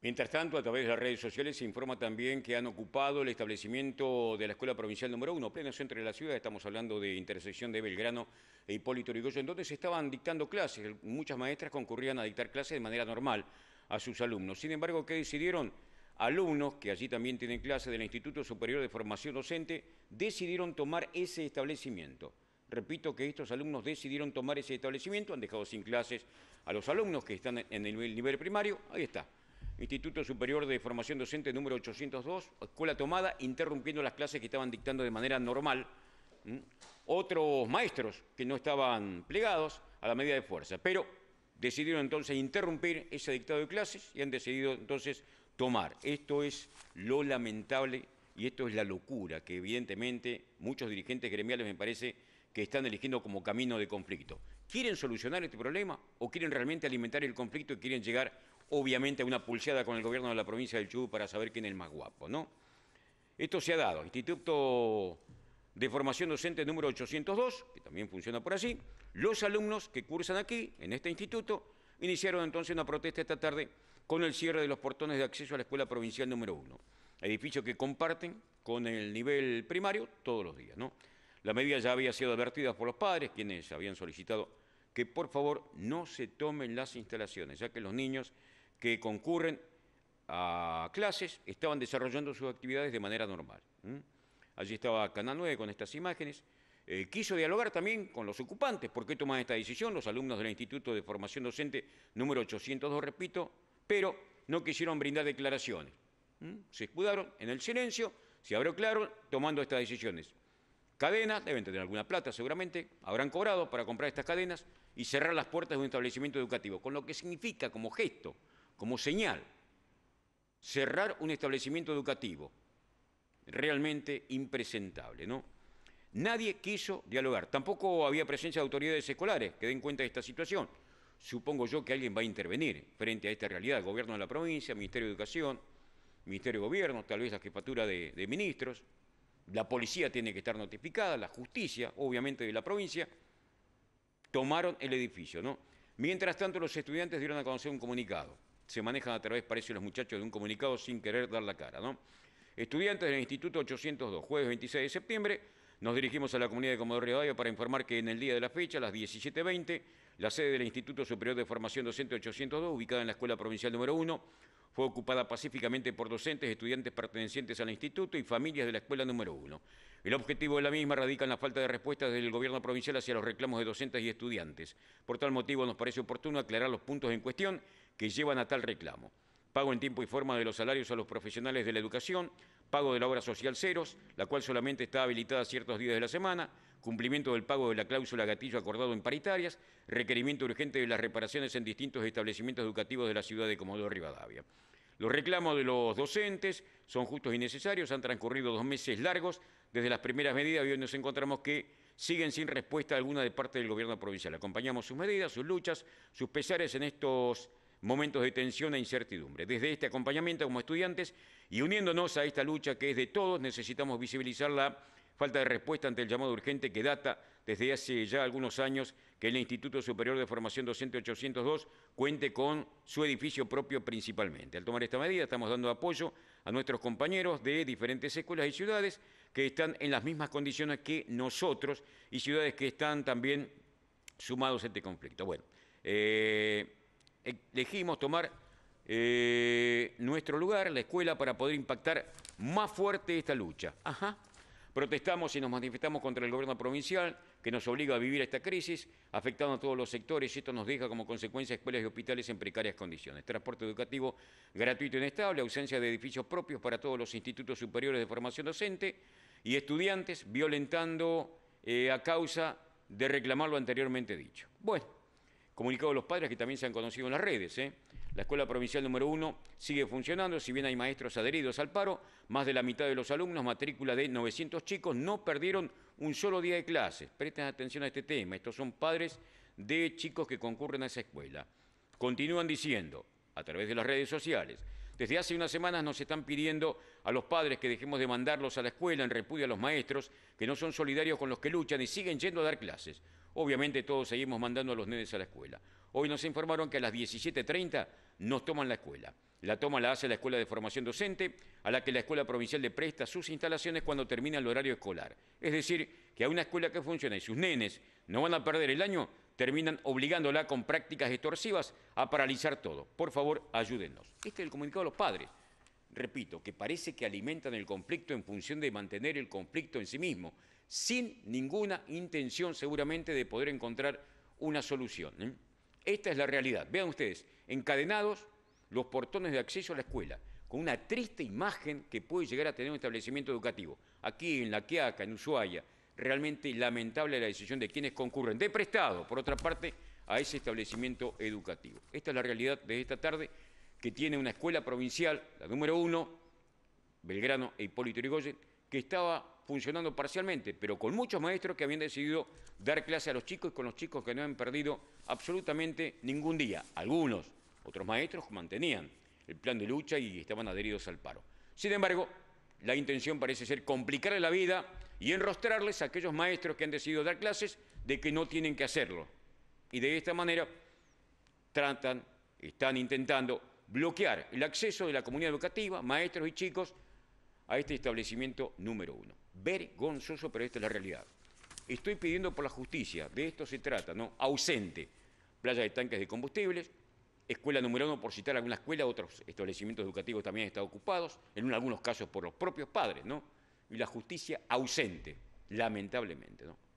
Mientras tanto, a través de las redes sociales se informa también que han ocupado el establecimiento de la Escuela Provincial número 1, pleno centro de la ciudad, estamos hablando de intersección de Belgrano e Hipólito Yrigoyen, donde se estaban dictando clases, muchas maestras concurrían a dictar clases de manera normal a sus alumnos. Sin embargo, ¿qué decidieron? Alumnos que allí también tienen clases del Instituto Superior de Formación Docente decidieron tomar ese establecimiento. Repito que estos alumnos decidieron tomar ese establecimiento, han dejado sin clases a los alumnos que están en el nivel primario. Ahí está Instituto Superior de Formación Docente número 802, escuela tomada, interrumpiendo las clases que estaban dictando de manera normal. Otros maestros que no estaban plegados a la medida de fuerza, pero decidieron entonces interrumpir ese dictado de clases y han decidido entonces tomar. Esto es lo lamentable y esto es la locura que evidentemente muchos dirigentes gremiales me parece que están eligiendo como camino de conflicto. ¿Quieren solucionar este problema o quieren realmente alimentar el conflicto y quieren llegar obviamente una pulseada con el gobierno de la provincia del Chubut para saber quién es el más guapo, ¿no? Esto se ha dado. Instituto de Formación Docente número 802, que también funciona por así. Los alumnos que cursan aquí, en este instituto, iniciaron entonces una protesta esta tarde con el cierre de los portones de acceso a la Escuela Provincial número 1, edificio que comparten con el nivel primario todos los días, ¿no? La medida ya había sido advertida por los padres, quienes habían solicitado que por favor no se tomen las instalaciones, ya que los niños que concurren a clases estaban desarrollando sus actividades de manera normal. Allí estaba Canal 9 con estas imágenes. Eh, quiso dialogar también con los ocupantes. ¿Por qué toman esta decisión? Los alumnos del Instituto de Formación Docente número 802, repito, pero no quisieron brindar declaraciones. Se escudaron en el silencio, se abrió claro, tomando estas decisiones. Cadenas, deben tener alguna plata seguramente, habrán cobrado para comprar estas cadenas y cerrar las puertas de un establecimiento educativo, con lo que significa como gesto como señal. Cerrar un establecimiento educativo, realmente impresentable, ¿no? Nadie quiso dialogar, tampoco había presencia de autoridades escolares que den cuenta de esta situación. Supongo yo que alguien va a intervenir frente a esta realidad, el gobierno de la provincia, el Ministerio de Educación, Ministerio de Gobierno, tal vez la jefatura de, ministros, la policía tiene que estar notificada, la justicia, obviamente, de la provincia, tomaron el edificio, Mientras tanto, los estudiantes dieron a conocer un comunicado se manejan a través, parece, los muchachos de un comunicado sin querer dar la cara, ¿no? Estudiantes del Instituto 802, jueves 26 de septiembre, nos dirigimos a la comunidad de Comodoro Rivadavia para informar que en el día de la fecha, a las 17.20, la sede del Instituto Superior de Formación Docente 802, ubicada en la Escuela Provincial número 1, fue ocupada pacíficamente por docentes, estudiantes pertenecientes al instituto y familias de la escuela número 1. El objetivo de la misma radica en la falta de respuestas del gobierno provincial hacia los reclamos de docentes y estudiantes. Por tal motivo nos parece oportuno aclarar los puntos en cuestión que llevan a tal reclamo. Pago en tiempo y forma de los salarios a los profesionales de la educación, pago de la obra social ceros, la cual solamente está habilitada ciertos días de la semana, cumplimiento del pago de la cláusula gatillo acordado en paritarias, requerimiento urgente de las reparaciones en distintos establecimientos educativos de la ciudad de Comodoro Rivadavia. Los reclamos de los docentes son justos y necesarios, han transcurrido dos meses largos desde las primeras medidas y hoy nos encontramos que siguen sin respuesta alguna de parte del gobierno provincial. Acompañamos sus medidas, sus luchas, sus pesares en estos momentos de tensión e incertidumbre. Desde este acompañamiento como estudiantes y uniéndonos a esta lucha que es de todos, necesitamos visibilizar la falta de respuesta ante el llamado urgente que data desde hace ya algunos años que el Instituto Superior de Formación Docente 802 cuente con su edificio propio principalmente. Al tomar esta medida estamos dando apoyo a nuestros compañeros de diferentes escuelas y ciudades que están en las mismas condiciones que nosotros y ciudades que están también sumados a este conflicto. Bueno, eh, eh, elegimos tomar eh, nuestro lugar, la escuela, para poder impactar más fuerte esta lucha. Ajá. Protestamos y nos manifestamos contra el gobierno provincial que nos obliga a vivir esta crisis, afectando a todos los sectores y esto nos deja como consecuencia escuelas y hospitales en precarias condiciones. Transporte educativo gratuito y e inestable, ausencia de edificios propios para todos los institutos superiores de formación docente y estudiantes, violentando eh, a causa de reclamar lo anteriormente dicho. Bueno, Comunicado a los padres que también se han conocido en las redes. ¿eh? La escuela provincial número uno sigue funcionando, si bien hay maestros adheridos al paro, más de la mitad de los alumnos, matrícula de 900 chicos, no perdieron un solo día de clases. Presten atención a este tema, estos son padres de chicos que concurren a esa escuela. Continúan diciendo, a través de las redes sociales, desde hace unas semanas nos están pidiendo a los padres que dejemos de mandarlos a la escuela en repudio a los maestros que no son solidarios con los que luchan y siguen yendo a dar clases. Obviamente todos seguimos mandando a los nenes a la escuela. Hoy nos informaron que a las 17.30 nos toman la escuela. La toma la hace la Escuela de Formación Docente, a la que la Escuela Provincial le presta sus instalaciones cuando termina el horario escolar. Es decir, que a una escuela que funciona y sus nenes no van a perder el año, terminan obligándola con prácticas extorsivas a paralizar todo. Por favor, ayúdennos. Este es el comunicado de los padres. Repito, que parece que alimentan el conflicto en función de mantener el conflicto en sí mismo, sin ninguna intención seguramente de poder encontrar una solución. ¿eh? Esta es la realidad. Vean ustedes, encadenados los portones de acceso a la escuela, con una triste imagen que puede llegar a tener un establecimiento educativo. Aquí en La Quiaca, en Ushuaia, realmente lamentable la decisión de quienes concurren de prestado, por otra parte, a ese establecimiento educativo. Esta es la realidad de esta tarde, que tiene una escuela provincial, la número uno, Belgrano e Hipólito Yrigoyen, que estaba funcionando parcialmente, pero con muchos maestros que habían decidido dar clase a los chicos y con los chicos que no han perdido absolutamente ningún día. Algunos, otros maestros mantenían el plan de lucha y estaban adheridos al paro. Sin embargo, la intención parece ser complicar la vida y enrostrarles a aquellos maestros que han decidido dar clases de que no tienen que hacerlo. Y de esta manera tratan, están intentando bloquear el acceso de la comunidad educativa, maestros y chicos, a este establecimiento número uno. Vergonzoso, pero esta es la realidad. Estoy pidiendo por la justicia, de esto se trata, ¿no? Ausente. Playa de tanques de combustibles, escuela número uno, por citar alguna escuela, otros establecimientos educativos también están ocupados, en algunos casos por los propios padres, ¿no? y la justicia ausente, lamentablemente. ¿no?